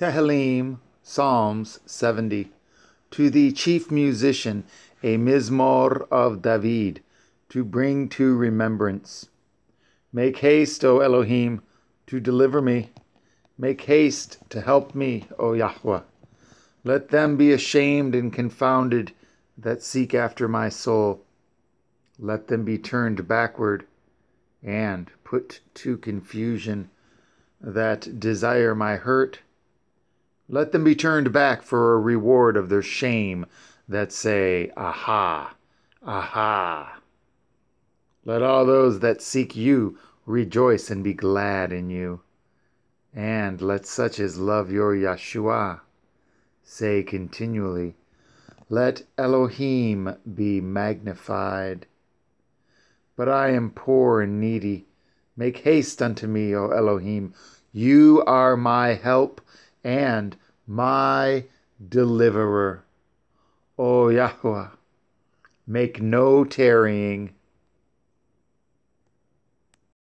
Tehillim, Psalms 70. To the chief musician, a Mizmor of David, to bring to remembrance. Make haste, O Elohim, to deliver me. Make haste to help me, O Yahweh. Let them be ashamed and confounded that seek after my soul. Let them be turned backward and put to confusion that desire my hurt let them be turned back for a reward of their shame that say, Aha, aha. Let all those that seek you rejoice and be glad in you. And let such as love your Yeshua say continually, Let Elohim be magnified. But I am poor and needy. Make haste unto me, O Elohim. You are my help and my deliverer. O Yahweh, make no tarrying